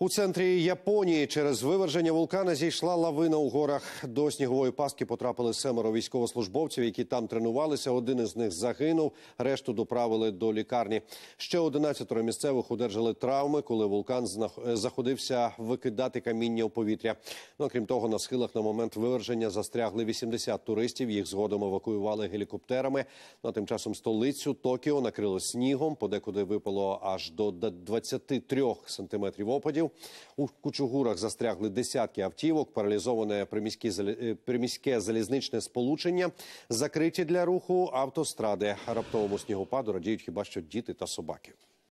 У центрі Японії через виверження вулкана зійшла лавина у горах. До снігової паски потрапили семеро військовослужбовців, які там тренувалися. Один із них загинув, решту доправили до лікарні. Ще 11 місцевих удержали травми, коли вулкан заходився викидати каміння у повітря. Ну крім того, на схилах на момент виверження застрягли 80 туристів. Їх згодом евакуювали гелікоптерами. На ну, тим часом столицю Токіо накрило снігом. Подекуди випало аж до 23 сантиметрів опадів. У Кучугурах застрягли десятки автівок, паралізоване приміське, приміське залізничне сполучення, закриті для руху автостради. Раптовому снігопаду радіють хіба що діти та собаки.